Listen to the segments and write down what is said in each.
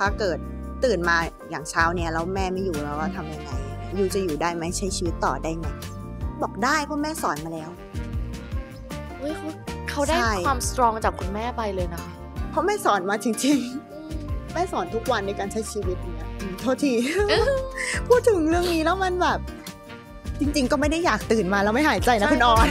ถ้าเกิดตื่นมาอย่างเช้าเนี่ยแล้วแม่ไม่อยู่แล้วว่าทำยังไงยูจะอยู่ได้ไหมใช้ชีวิตต่อได้ไหมบอกได้เพราะแม่สอนมาแล้วเฮ้ยเขาได้ความสตรองจากคุณแม่ไปเลยนะคะเพราะแม่สอนมาจริงๆแม่สอนทุกวันในการใช้ชีวิตเนี่ย โทษทีพูดถึงเรื่องนี้แล้วมันแบบ จริงๆ ก็ไม่ได้อยากตื่นมาแล้วไม่หายใจนะคุณออน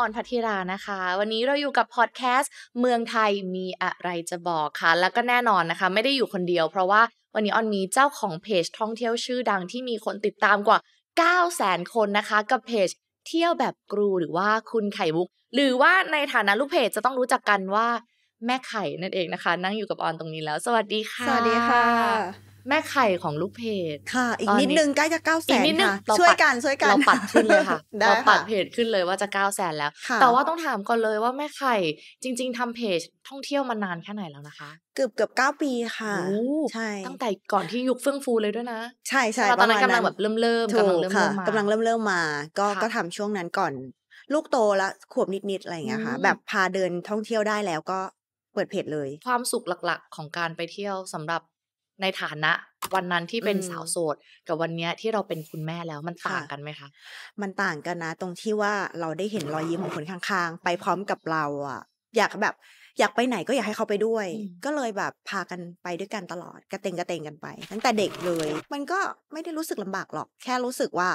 ออน พัทิรานะคะวันนี้เราอยู่กับพอดแคสต์ เมืองไทยมีอะไรจะบอกคะ่ะ แล้วก็แน่นอนนะคะ ไม่ได้อยู่คนเดียว เพราะว่าวันนี้ออนมีเจ้าของเพจท่องเที่ยวชื่อดังที่มีคนติดตามกว่า 9 0 0 0 0คนนะคะ กับเพจเที่ยวแบบกรูหรือว่าคุณไข่มุกหรือว่าในฐานะลูกเพจจะต้องรู้จักกันว่าแม่ไข่นั่นเองนะคะ นั่งอยู่กับออนตรงนี้แล้ว สวัสดี ค่ะสวัสดีค่ะแม่ไข่ของลูกเพจ ค่ะ อีกนิดนึงใกล้จะเก้าแสนค่ะ ช่วยกันช่วยกัน เราปัดขึ้นเลยค่ะ เราปัดเพจขึ้นเลยว่าจะเก้าแสนแล้ว แต่ว่าต้องถามก่อนเลยว่าแม่ไข่จริงๆ ทำเพจท่องเที่ยวมานานแค่ไหนแล้วนะคะ เกือบเกือบเก้าปีค่ะใช่ ตั้งแต่ก่อนที่ยุคเฟื่องฟูเลยด้วยนะ ใช่ใช่ตอนนั้นกำลังแบบเริ่มเริ่มกำลังเริ่มมากำลังเริ่มเริ่มมา ก็ก็ทำช่วงนั้นก่อนลูกโตแล้วขวบนิดๆอะไรอย่างเงี้ยค่ะ แบบพาเดินท่องเที่ยวได้แล้วก็เปิดเพจเลย ความสุขหลักๆ ของการไปเที่ยวสำหรับในฐานะวันนั้นที่เป็นสาวโสดกับวันนี้ที่เราเป็นคุณแม่แล้วมันต่างกันไหมคะมันต่างกันนะตรงที่ว่าเราได้เห็นรอยยิ้มของคนข้างๆ ไปพร้อมกับเราอ่ะ อยากแบบอยากไปไหนก็อยากให้เขาไปด้วย ก็เลยแบบพากันไปด้วยกันตลอดกระเตงกระเตงกันไปตั้งแต่เด็กเลย มันก็ไม่ได้รู้สึกลำบากหรอกแค่รู้สึกว่า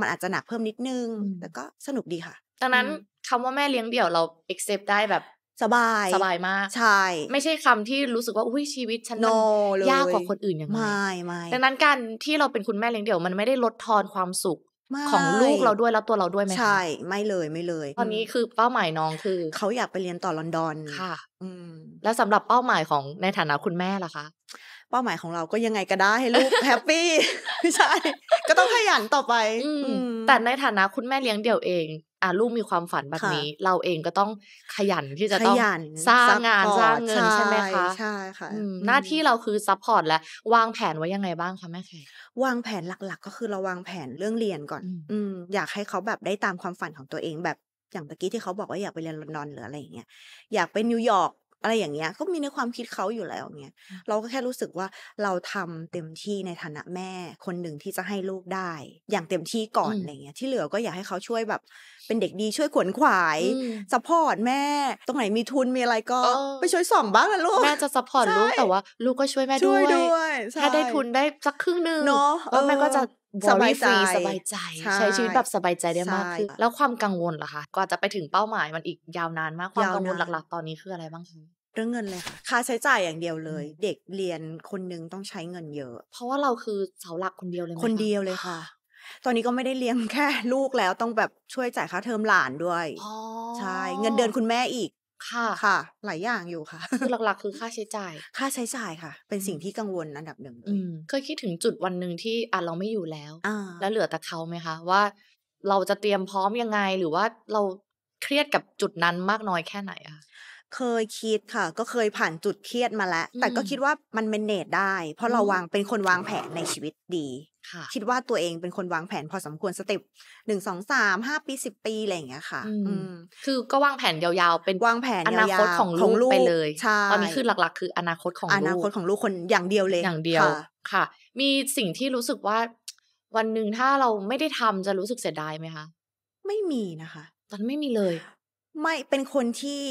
มันอาจจะหนักเพิ่มนิดนึงแต่ก็สนุกดีค่ะดังนั้นคำว่าแม่เลี้ยงเดี่ยวเรา accept ได้แบบสบายสบายมาก ใช่ ไม่ใช่คำที่รู้สึกว่าอุ้ยชีวิตฉัน no, มันยากกว่าคนอื่นอย่างไงไม่ไม่ดังนั้นการที่เราเป็นคุณแม่เลี้ยงเดี่ยวมันไม่ได้ลดทอนความสุขของลูกเราด้วยแล้วตัวเราด้วยไหมใช่ ไม่เลยไม่เลย ตอนนี้คือเป้าหมายน้องคือเขาอยากไปเรียนต่อลอนดอนค่ะ อืมแล้วสำหรับเป้าหมายของในฐานะคุณแม่ล่ะคะเป้าหมายของเราก็ยังไงก็ได้ให้ลูกแฮปปี้ไม่ใช่ก็ต้องขยันต่อไปแต่ในฐานะคุณแม่เลี้ยงเดี่ยวเองอ่าลูกมีความฝันแบบนี้ เราเองก็ต้องขยันที่จะต้องสร้างงานสร้างเงินใช่ไหมคะใช่ค่ะหน้าที่เราคือซัพพอร์ตและ วางแผนไว้ยังไงบ้างคะ แม่แขกวางแผนหลักๆ ก็คือเราวางแผนเรื่องเรียนก่อน อือยากให้เขาแบบได้ตามความฝันของตัวเอง แบบอย่างตะกี้ที่เขาบอกว่าอยากไปเรียนลอนดอนหรืออะไรอย่างเงี้ยอยากไปนิวยอร์กอะไรอย่างเงี้ยก็มีในความคิดเขาอยู่แล้วเงี้ยเราก็แค่รู้สึกว่าเราทำเต็มที่ในฐานะแม่คนหนึ่งที่จะให้ลูกได้ อย่างเต็มที่ก่อนอะไรเงี้ยที่เหลือก็อยากให้เขาช่วยแบบเป็นเด็กดีช่วยขวนขวายสปอร์ตแม่ตรงไหนมีทุนมีอะไรก็ ไปช่วยส่องบ้างนะลูกแม่จะสปอร์ตลูกแต่ว่า ลูกก็ช่วยแม่ด้วยถ้าได้ทุนได้สักครึ่งหนึ่งเนาะแม่ก็จะสบายใจสบายใจใช้ชีวิตแบบสบายใจได้มากขึ้นแล้วความกังวลล่ะคะกว่าจะไปถึงเป้าหมายมันอีกยาวนานมากความกังวลหลัก ๆ ตอนนี้คืออะไรบ้างคะเรื่องเงินเลยค่ะค่าใช้จ่ายอย่างเดียวเลย เด็กเรียนคนนึงต้องใช้เงินเยอะ เพราะว่าเราคือเสาหลักคนเดียวเลย คนเดียวเลยค่ะ ตอนนี้ก็ไม่ได้เลี้ยงแค่ลูกแล้วต้องแบบช่วยจ่ายค่าเทอมหลานด้วยใช่เงินเดือนคุณแม่อีกค่ะค่ะหลายอย่างอยู่ค่ะคือหลักๆ คือค่าใช้จ่าย ค่าใช้จ่ายค่ะ เป็นสิ่งที่กังวลอันดับหนึ่งเลยเคยคิดถึงจุดวันหนึ่งที่อ่ะเราไม่อยู่แล้ว แล้วเหลือแต่เขาไหมคะ ว่าเราจะเตรียมพร้อมยังไง หรือว่าเราเครียดกับจุดนั้นมากน้อยแค่ไหนอะเคยคิดค่ะ ก็เคยผ่านจุดเครียดมาแล้วแต่ก็คิดว่ามันเมนเนจได้ เพราะเราวางเป็นคนวางแผนในชีวิตดีคิดว่าตัวเองเป็นคนวางแผนพอสมควรสเต็ปหนึ่งสองสามห้าปีสิบปี อะไรอย่างเงี้ยค่ะคือก็วางแผนยาวๆเป็นวางแผนอนาคตของลูกไปเลยตอนนี้คือหลักๆ คืออนาคตของลูกอนาคตของลูกคนอย่างเดียวเลยอย่างเดียวค่ะ มีสิ่งที่รู้สึกว่าวันหนึ่งถ้าเราไม่ได้ทำจะรู้สึกเสียดายไหมคะ ไม่มีนะคะ ตอนไม่มีเลยไม่เป็นคนที่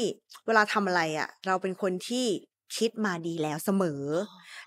เวลาทำอะไรอะ่ะ เราเป็นคนที่คิดมาดีแล้วเสมอ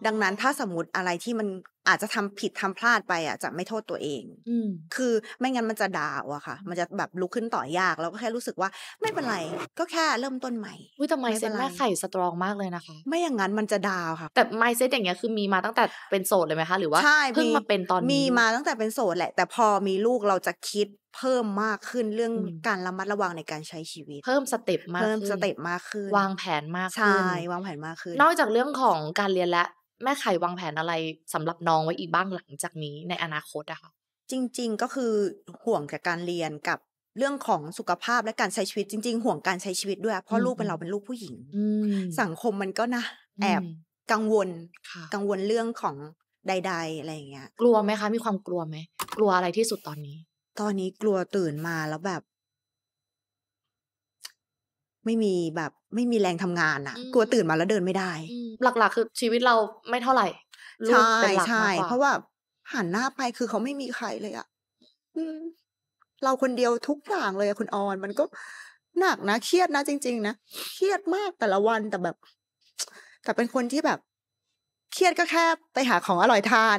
ดังนั้นถ้าสมมติอะไรที่มันอาจจะทำผิดทำพลาดไปอ่ะจะไม่โทษตัวเองอคือไม่งั้นมันจะด่าอะค่ะ มันจะแบบลุกขึ้นต่อยากแล้วก็แค่รู้สึกว่าไม่เป็นไรก็แค่เริ่มต้นใหม่อุ้ยแต่ไมเซ็ตแม่ไข่สตรองมากเลยนะคะ ไม่อย่างนั้นมันจะดาวค่ะ แต่ไมเซ็ตอย่างเงี้ยคือมีมาตั้งแต่เป็นโสดเลยไหมคะหรือว่าเพิ่งมาเป็นตอนนี้มีมาตั้งแต่เป็นโสดแหละแต่พอมีลูกเราจะคิดเพิ่มมากขึ้น เรื่องการระมัดระวังในการใช้ชีวิต เพิ่มสเต็ปมากเพิ่มสเต็ปมากขึ้นวางแผนมากขึ้นใช่ วางแผนมากขึ้นนอกจากเรื่องของการเรียนและแม่ไข่วางแผนอะไรสำหรับน้องไว้อีกบ้างหลังจากนี้ในอนาคตอะคะจริง ๆก็คือห่วงจากการเรียนกับเรื่องของสุขภาพและการใช้ชีวิตจริงๆ ห่วงการใช้ชีวิตด้วยเพราะลูกเป็นเราเป็นลูกผู้หญิงสังคมมันก็นะแอบกังวลกังวลเรื่องของใดๆอะไรอย่างเงี้ย กลัวไหมคะมีความกลัวไหมกลัวอะไรที่สุดตอนนี้ ตอนนี้กลัวตื่นมาแล้วแบบไม่มีแบบไม่มีแรงทำงานอะกลัวตื่นมาแล้วเดินไม่ได้ หลักๆคือชีวิตเราไม่เท่าไหร่ ใช่ใช่เพราะว่าหันหน้าไปคือเขาไม่มีใครเลยอะเราคนเดียวทุกอย่างเลยคุณออนมันก็หนักนะเครียดนะจริงๆนะ เครียดมากแต่ละวันแต่แบบแต่เป็นคนที่แบบเครียดก็แค่ไปหาของอร่อยทาน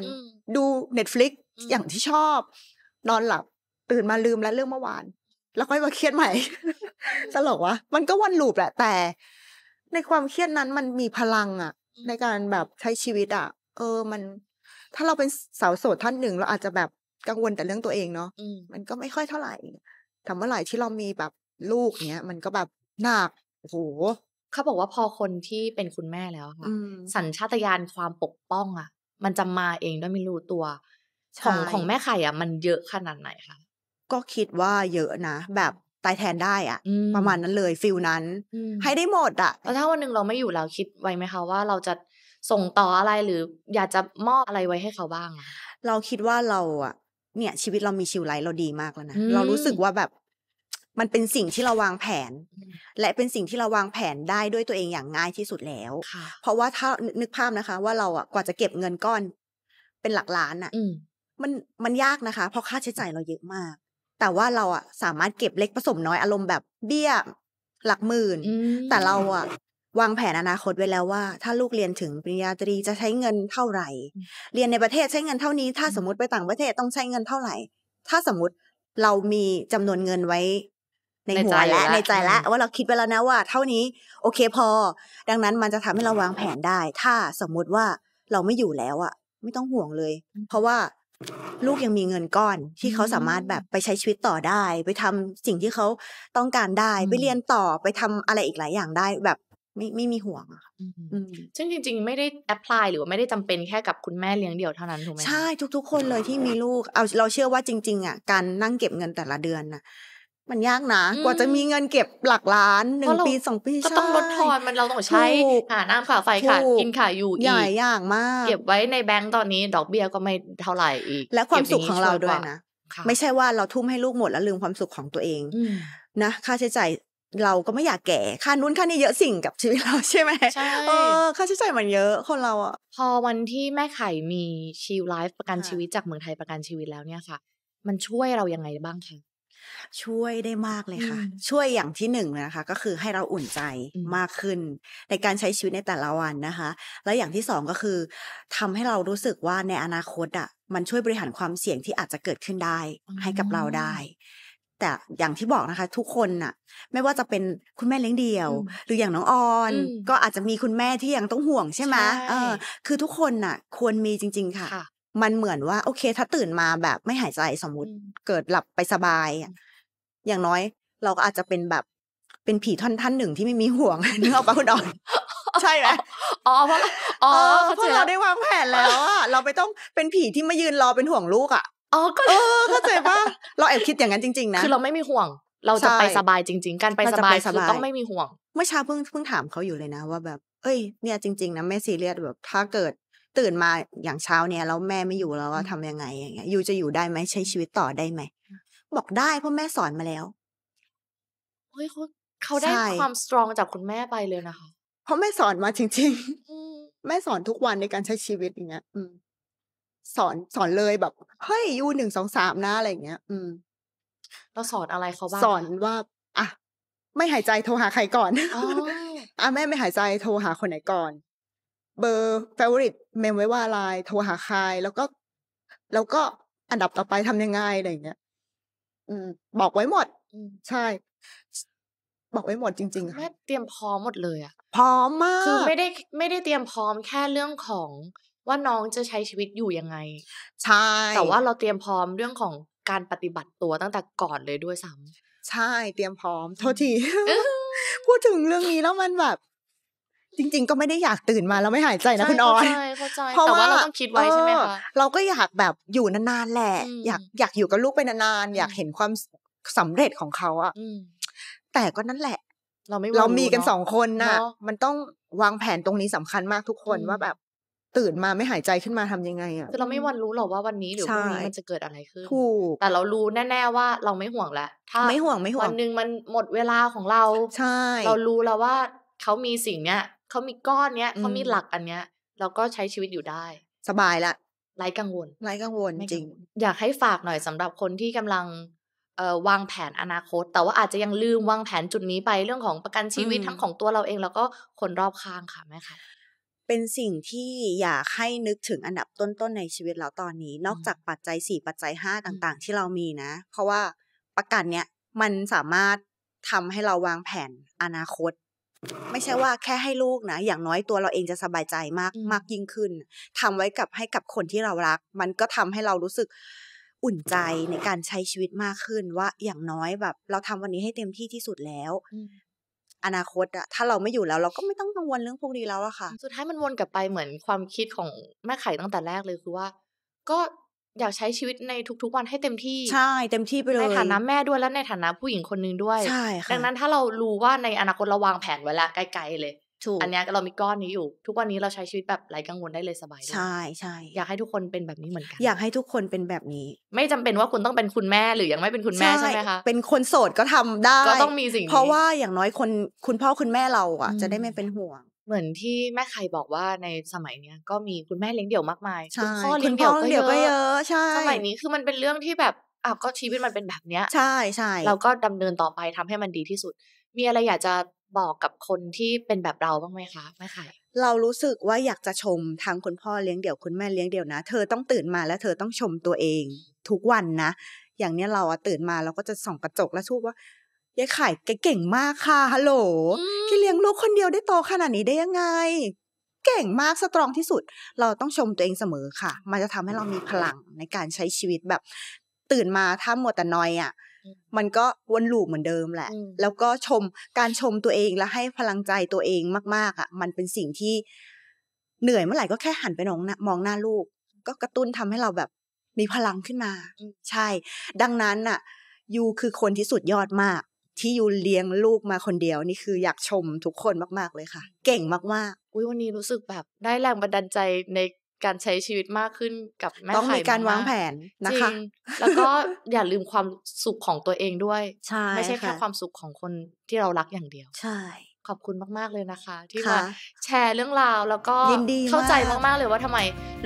ดูเน็ตฟลิกอย่างที่ชอบ นอนหลับตื่นมาลืมแล้วเรื่องเมื่อวานแล้วค่อยมาเครียดใหม่ตลกวะมันก็วนลูปแหละ แต่ ในความเครียดนั้นมันมีพลังอะในการแบบใช้ชีวิตอะเออมันถ้าเราเป็นสาวโสดท่านหนึ่ง เราอาจจะแบบกังวลแต่เรื่องตัวเองเนาะมันก็ไม่ค่อยเท่าไหร่แต่เมื่อไหร่ที่เรามีแบบลูกเนี้ยมันก็แบบหนักโอ้โหเขาบอกว่าพอคนที่เป็นคุณแม่แล้วค่ะสัญชาตญาณความปกป้องอะมันจะมาเองด้วยไม่รู้ตัว ของของแม่ไข่อะมันเยอะขนาดไหนคะก็คิดว่าเยอะนะแบบตายแทนได้อะประมาณนั้นเลยฟิลนั้นให้ได้หมดอะแล้วถ้าวันหนึ่งเราไม่อยู่แล้วคิดไว้ไหมคะว่าเราจะส่งต่ออะไรหรือ อยากจะมอบอะไรไว้ให้เขาบ้าง เราคิดว่าเราอะเนี่ยชีวิตเรามีชิวไลท์เราดีมากแล้วนะ เรารู้สึกว่าแบบมันเป็นสิ่งที่เราวางแผน และเป็นสิ่งที่เราวางแผนได้ด้วยตัวเองอย่างง่ายที่สุดแล้วเพราะว่าถ้านึกภาพนะคะ ว่าเราอะกว่าจะเก็บเงินก้อน เป็นหลักล้านอ่ะมันมันยากนะคะ เพราะค่าใช้จ่ายเราเยอะมากแต่ว่าเราอะสามารถเก็บเล็กผสมน้อยอารมณ์แบบเบี้ยหลักหมื่นแต่เราอะวางแผนอนาคตไว้แล้วว่า ถ้าลูกเรียนถึงปริญญาตรีจะใช้เงินเท่าไหร่ เรียนในประเทศใช้เงินเท่านี้ ถ้าสมมติไปต่างประเทศต้องใช้เงินเท่าไหร่ ถ้าสมมติเรามีจำนวนเงินไว้ ในหัวและในใจแล้วว่าเราคิดไปแล้วนะว่าเท่านี้ โอเคพอ ดังนั้นมันจะทำให้เราวางแผนได้ ถ้าสมมุติว่าเราไม่อยู่แล้วอะไม่ต้องห่วงเลย เพราะว่าลูกยังมีเงินก้อนที่เขาสามารถแบบไปใช้ชีวิตต่อได้ ไปทำสิ่งที่เขาต้องการได้ ไปเรียนต่อไปทำอะไรอีกหลายอย่างได้แบบไม่ไม่มีห่วงอะค่ะซึ่งจริงๆ ไม่ได้แอพพลายหรือว่าไม่ได้จำเป็นแค่กับคุณแม่เลี้ยงเดี่ยวเท่านั้นถูกไหมใช่ทุกๆคนเลยที่มีลูกเอาเราเชื่อว่าจริงๆอ่ะการนั่งเก็บเงินแต่ละเดือนน่ะมันยากนะ กว่าจะมีเงินเก็บหลักล้านหนึ่งปีสองปีก็ต้องลดทอนมันเราต้องใช้หาน้ำขาไฟขาดกินขาอยู่อีกใหญ่ยากมาก เก็บไว้ในแบงก์ตอนนี้ ดอกเบี้ยก็ไม่เท่าไหร่อีก และความสุขของเราด้วยนะ ไม่ใช่ว่าเราทุ่มให้ลูกหมดแล้วลืมความสุขของตัวเอง นะ ค่าใช้จ่ายเราก็ไม่อยากแก่ค่านู้นค่านี้เยอะสิ่งกับชีวิตเราใช่ไหมใช่ค่าใช้จ่ายมันเยอะคนเราอ่ะพอวันที่แม่ไข่มีชีวไลฟ์ประกันชีวิตจากเมืองไทยประกันชีวิตแล้วเนี่ยค่ะ มันช่วยเรายังไงบ้างคะช่วยได้มากเลยค่ะ ช่วยอย่างที่หนึ่งนะคะ ก็คือให้เราอุ่นใจมากขึ้น ในการใช้ชีวิตในแต่ละวันนะคะ แล้วอย่างที่สองก็คือ ทำให้เรารู้สึกว่าในอนาคตอ่ะมันช่วยบริหารความเสี่ยงที่อาจจะเกิดขึ้นได้ให้กับเราได้ แต่อย่างที่บอกนะคะ ทุกคนน่ะ ไม่ว่าจะเป็นคุณแม่เลี้ยงเดี่ยว หรืออย่างน้องออน ก็อาจจะมีคุณแม่ที่ยังต้องห่วงใช่ไหมเออ คือทุกคนน่ะ ควรมีจริง ๆค่ะมันเหมือนว่าโอเค ถ้าตื่นมาแบบไม่หายใจสมมุติเกิดหลับไปสบายอย่างน้อย เราก็อาจจะเป็นแบบเป็นผีท่อนท่านหนึ่งที่ไม่มีห่วงนึกออกปะคุณออนใช่ไหมอ๋อเพราะอ๋อเพราะเราได้วางแผนแล้วอะเราไม่ต้องเป็นผีที่มายืนรอเป็นห่วงลูกอะอ๋อก็เออเข้าใจปะเราแอบคิดอย่างนั้นจริง ๆ นะคือเราไม่มีห่วง เราจะไปสบายจริง ๆการไปสบายคือต้องไม่มีห่วงเมื่อเช้าเพิ่งเพิ่งถามเขาอยู่เลยนะ ว่าแบบเอ้ยเนี่ยจริงๆนะแม่ซีเรียสแบบถ้าเกิดตื่นมาอย่างเช้าเนี่ยแล้วแม่ไม่อยู่แล้วว่าทำยังไงอย่างเงี้ยยูจะอยู่ได้ไหมใช้ชีวิตต่อได้ไหม บอกได้เพราะแม่สอนมาแล้วเฮ้ยเขาเขาได้ความสตรองจากคุณแม่ไปเลยนะคะ เพราะแม่สอนมาจริงๆ แม่สอนทุกวันในการใช้ชีวิตอย่างเงี้ยอืมสอนสอนเลยแบบเฮ้ยยูหนึ่งสองสามนะอะไรอย่างเงี้ยอืมเราสอนอะไรเขาบ้างสอนว่าอ่ะไม่หายใจโทรหาใครก่อนอ่ะแม่ไม่หายใจโทรหาคนไหนก่อนเบอร์ favorite เมมไว้ว่าไลน์โทรหาใครแล้วก็แล้วก็อันดับต่อไปทำยังไงอะไรอย่างเงี้ยอืม บอกไว้หมดใช่ บอกไว้หมดจริงๆค่ะเตรียมพร้อมหมดเลยอะพร้อมมากคือไม่ได้ไม่ได้เตรียมพร้อมแค่เรื่องของว่าน้องจะใช้ชีวิตอยู่ยังไงใช่ แต่ว่าเราเตรียมพร้อมเรื่องของการปฏิบัติตัวตั้งแต่ก่อนเลยด้วยซ้ำใช่ เตรียมพร้อม โทษที พูดถึงเรื่องนี้แล้วมันแบบจริง ๆก็ไม่ได้อยากตื่นมาแล้วไม่หายใจนะคุณออนเพราะว่าเราต้องคิดไว้ใช่ไหมคะเราก็อยากแบบอยู่นานๆแหละ อยากอยากอยู่กับลูกไปนานๆ อยากเห็นความสำเร็จของเขาอ่ะแต่ก็นั่นแหละ เราไม่เรามีกันสองคนน่ะมันต้องวางแผนตรงนี้สำคัญมากทุกคนว่าแบบตื่นมาไม่หายใจขึ้นมาทำยังไงอ่ะคือเราไม่วันรู้หรอกว่าวันนี้หรือพรุ่งนี้มันจะเกิดอะไรขึ้นถูกแต่เรารู้แน่ ๆว่าเราไม่ห่วงแล้วถ้าไม่ห่วงไม่ห่วงวันหนึ่งมันหมดเวลาของเรา ใช่ เรารู้แล้วว่าเขามีสิ่งเนี้ยเขามีก้อนเนี้ย เขามีหลักอันเนี้ย เราก็ใช้ชีวิตอยู่ได้ สบายละ ไร้กังวล ไร้กังวลจริง อยากให้ฝากหน่อยสำหรับคนที่กำลังวางแผนอนาคต แต่ว่าอาจจะยังลืมวางแผนจุดนี้ไปเรื่องของประกันชีวิตทั้งของตัวเราเองแล้วก็คนรอบข้างค่ะแม่ค่ะ เป็นสิ่งที่อยากให้นึกถึงอันดับต้นๆในชีวิตเราตอนนี้ นอกจากปัจจัยสี่ปัจจัยห้าต่างๆ ที่เรามีนะ เพราะว่าประกันเนี้ยมันสามารถทำให้เราวางแผนอนาคตไม่ใช่ว่าแค่ให้ลูกนะอย่างน้อยตัวเราเองจะสบายใจมากมากยิ่งขึ้น ทำไว้กับให้กับคนที่เรารัก มันก็ทำให้เรารู้สึกอุ่นใจในการใช้ชีวิตมากขึ้นว่าอย่างน้อยแบบ เราทำวันนี้ให้เต็มที่ที่สุดแล้ว อนาคตอะถ้าเราไม่อยู่แล้วเราก็ไม่ต้องกังวลเรื่องพวกนี้แล้วอะค่ะ สุดท้ายมันวนกลับไปเหมือนความคิดของแม่ไข่ตั้งแต่แรกเลยคือว่าก็อยากใช้ชีวิตในทุกๆวันให้เต็มที่ ใช่เต็มที่ไปเลย ในฐานะแม่ด้วยและในฐานะผู้หญิงคนนึงด้วยใช่ค่ะดังนั้นถ้าเรารู้ว่าในอนาคตเราวางแผนไว้แล้วไกลๆเลยถูกอันนี้เรามีก้อนนี้อยู่ ทุกวันนี้เราใช้ชีวิตแบบไร้กังวลได้เลยสบายเลยใช่ใช่อยากให้ทุกคนเป็นแบบนี้เหมือนกัน อยากให้ทุกคนเป็นแบบนี้ ไม่จำเป็นว่าคุณต้องเป็นคุณแม่หรือยังไม่เป็นคุณแม่ใช่ไหมคะเป็นคนโสดก็ทำได้ก็ต้องมีสิ่งนี้เพราะว่าอย่างน้อยคนคุณพ่อคุณแม่เราอ่ะ จะได้ไม่เป็นห่วงเหมือนที่แม่ไข่บอกว่าในสมัยเนี้ยก็มีคุณแม่เลี้ยงเดี่ยวมากมายคุณพ่อเลี้ยงเดี่ยวก็เยอะ ใช่ สมัยนี้คือมันเป็นเรื่องที่แบบอ้าวก็ชีวิตมันเป็นแบบเนี้ย ใช่ใช่เราก็ดำเนินต่อไปทำให้มันดีที่สุด มีอะไรอยากจะบอกกับคนที่เป็นแบบเราบ้างไหมคะแม่ไข่เรารู้สึกว่าอยากจะชมทางคุณพ่อเลี้ยงเดี่ยวคุณแม่เลี้ยงเดี่ยวนะเธอต้องตื่นมาแล้วเธอต้องชมตัวเองทุกวันนะอย่างเนี้ยเราอะตื่นมาเราก็จะส่องกระจกแล้วชูว่ายายไข่แกเก่งมากค่ะฮัลโหลแกเลี้ยงลูกคนเดียว ได้โตขนาดนี้ได้ยังไงเก่งมากสตรองที่สุด เราต้องชมตัวเองเสมอค่ะ มันจะทำให้เรามีพลังในการใช้ชีวิตแบบตื่นมาถ้ามัวแต่นอยอะ่ะมันก็วนลูปเหมือนเดิมแหละ แล้วก็ชมการชมตัวเองและให้พลังใจตัวเองมาก ๆอะ่ะมันเป็นสิ่งที่เหนื่อยเมื่อไหร่ก็แค่หันไปมองมองหน้าลูก ก็กระตุ้นทำให้เราแบบมีพลังขึ้นมา ใช่ ดังนั้นะ่ะยูคือคนที่สุดยอดมากที่ยูเลี้ยงลูกมาคนเดียวนี่คืออยากชมทุกคนมากๆเลยค่ะ เก่งมากๆอุ้ยวันนี้รู้สึกแบบได้แรงบันดาลใจในการใช้ชีวิตมากขึ้น กับแม่ไข่ต้องมีการวางแผนนะคะแล้วก็อย่าลืมความสุขของตัวเองด้วยใช่ ไม่ใช่แค่ความสุขของคนที่เรารักอย่างเดียว ใช่ ขอบคุณมากๆเลยนะคะ ที่มาแชร์เรื่องราวแล้วก็เข้าใจมากๆ เลยว่าทำไม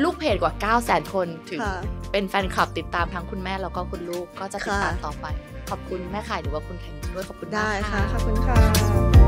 ลูกเพจกว่า 9 0 0 0 0 0คนถึง เป็นแฟนคลับติดตามทั้งคุณแม่แล้วก็คุณลูกก็จะติดตามต่อไปขอบคุณแม่ข่ายหรือว่าคุณแข่มด้วยขอบคุณได้ค่ะ ขอบคุณค่ะ